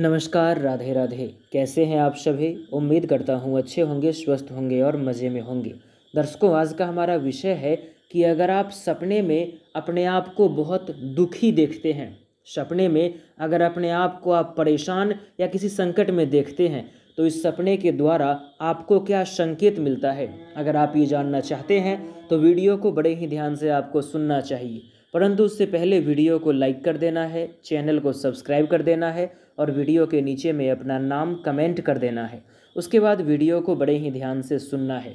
नमस्कार राधे राधे कैसे हैं आप सभी उम्मीद करता हूँ अच्छे होंगे स्वस्थ होंगे और मज़े में होंगे दर्शकों आज का हमारा विषय है कि अगर आप सपने में अपने आप को बहुत दुखी देखते हैं सपने में अगर अपने आप को आप परेशान या किसी संकट में देखते हैं तो इस सपने के द्वारा आपको क्या संकेत मिलता है अगर आप ये जानना चाहते हैं तो वीडियो को बड़े ही ध्यान से आपको सुनना चाहिए परंतु उससे पहले वीडियो को लाइक कर देना है चैनल को सब्सक्राइब कर देना है और वीडियो के नीचे में अपना नाम कमेंट कर देना है उसके बाद वीडियो को बड़े ही ध्यान से सुनना है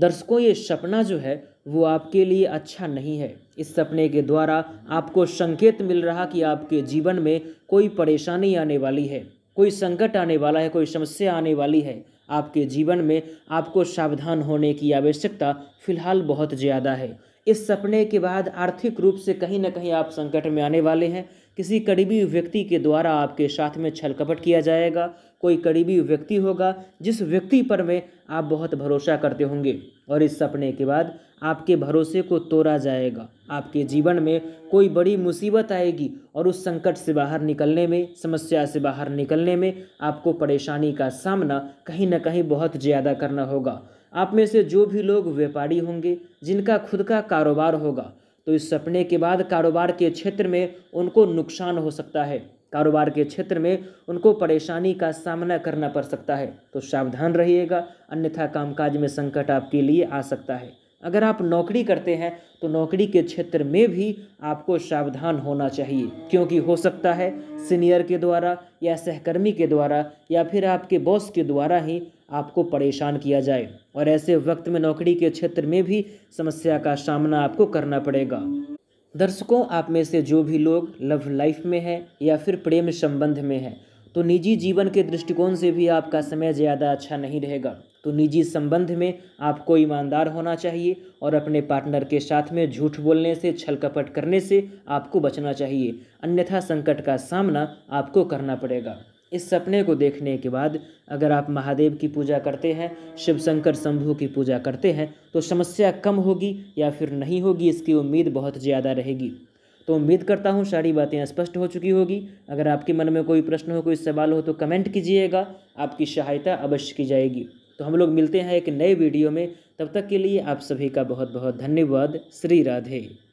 दर्शकों ये सपना जो है वो आपके लिए अच्छा नहीं है इस सपने के द्वारा आपको संकेत मिल रहा कि आपके जीवन में कोई परेशानी आने वाली है कोई संकट आने वाला है कोई समस्या आने वाली है आपके जीवन में आपको सावधान होने की आवश्यकता फ़िलहाल बहुत ज़्यादा है इस सपने के बाद आर्थिक रूप से कहीं ना कहीं आप संकट में आने वाले हैं किसी करीबी व्यक्ति के द्वारा आपके साथ में छलकपट किया जाएगा कोई करीबी व्यक्ति होगा जिस व्यक्ति पर में आप बहुत भरोसा करते होंगे और इस सपने के बाद आपके भरोसे को तोड़ा जाएगा आपके जीवन में कोई बड़ी मुसीबत आएगी और उस संकट से बाहर निकलने में समस्या से बाहर निकलने में आपको परेशानी का सामना कहीं ना कहीं बहुत ज़्यादा करना होगा आप में से जो भी लोग व्यापारी होंगे जिनका खुद का कारोबार होगा तो इस सपने के बाद कारोबार के क्षेत्र में उनको नुकसान हो सकता है कारोबार के क्षेत्र में उनको परेशानी का सामना करना पड़ सकता है तो सावधान रहिएगा अन्यथा कामकाज में संकट आपके लिए आ सकता है अगर आप नौकरी करते हैं तो नौकरी के क्षेत्र में भी आपको सावधान होना चाहिए क्योंकि हो सकता है सीनियर के द्वारा या सहकर्मी के द्वारा या फिर आपके बॉस के द्वारा ही आपको परेशान किया जाए और ऐसे वक्त में नौकरी के क्षेत्र में भी समस्या का सामना आपको करना पड़ेगा दर्शकों आप में से जो भी लोग लव लाइफ में हैं या फिर प्रेम संबंध में हैं तो निजी जीवन के दृष्टिकोण से भी आपका समय ज़्यादा अच्छा नहीं रहेगा तो निजी संबंध में आपको ईमानदार होना चाहिए और अपने पार्टनर के साथ में झूठ बोलने से छल कपट करने से आपको बचना चाहिए अन्यथा संकट का सामना आपको करना पड़ेगा इस सपने को देखने के बाद अगर आप महादेव की पूजा करते हैं शिव शंकर शंभू की पूजा करते हैं तो समस्या कम होगी या फिर नहीं होगी इसकी उम्मीद बहुत ज़्यादा रहेगी तो उम्मीद करता हूँ सारी बातें स्पष्ट हो चुकी होगी अगर आपके मन में कोई प्रश्न हो कोई सवाल हो तो कमेंट कीजिएगा आपकी सहायता अवश्य की जाएगी तो हम लोग मिलते हैं एक नए वीडियो में तब तक के लिए आप सभी का बहुत बहुत धन्यवाद श्री राधे